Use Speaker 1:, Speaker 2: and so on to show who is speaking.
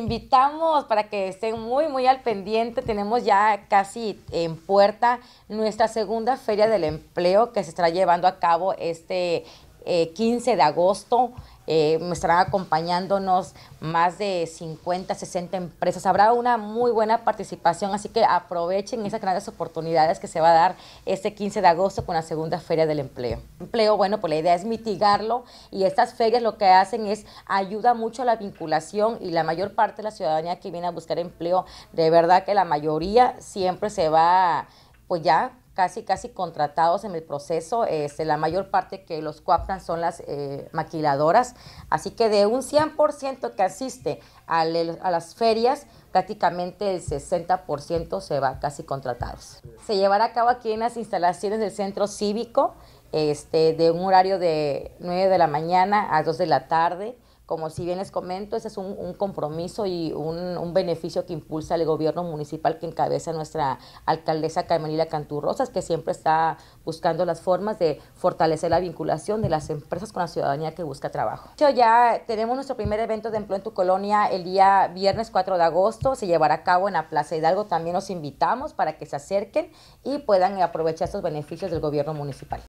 Speaker 1: Invitamos para que estén muy, muy al pendiente. Tenemos ya casi en puerta nuestra segunda feria del empleo que se estará llevando a cabo este 15 eh, de agosto. Eh, estarán acompañándonos más de 50, 60 empresas. Habrá una muy buena participación, así que aprovechen esas grandes oportunidades que se va a dar este 15 de agosto con la segunda Feria del Empleo. Empleo, bueno, pues la idea es mitigarlo y estas ferias lo que hacen es ayuda mucho a la vinculación y la mayor parte de la ciudadanía que viene a buscar empleo, de verdad que la mayoría siempre se va, pues ya casi, casi contratados en el proceso. Este, la mayor parte que los coaptan son las eh, maquiladoras. Así que de un 100% que asiste a, las ferias, prácticamente el 60% se va casi contratados. Se llevará a cabo aquí en las instalaciones del centro cívico, este, de un horario de 9 de la mañana a 2 de la tarde. Como si bien les comento, ese es un, compromiso y un, beneficio que impulsa el gobierno municipal que encabeza nuestra alcaldesa Cantú Canturrosas, que siempre está buscando las formas de fortalecer la vinculación de las empresas con la ciudadanía que busca trabajo. Ya tenemos nuestro primer evento de empleo en tu colonia el día viernes 4 de agosto, se llevará a cabo en la Plaza Hidalgo, también los invitamos para que se acerquen y puedan aprovechar estos beneficios del gobierno municipal.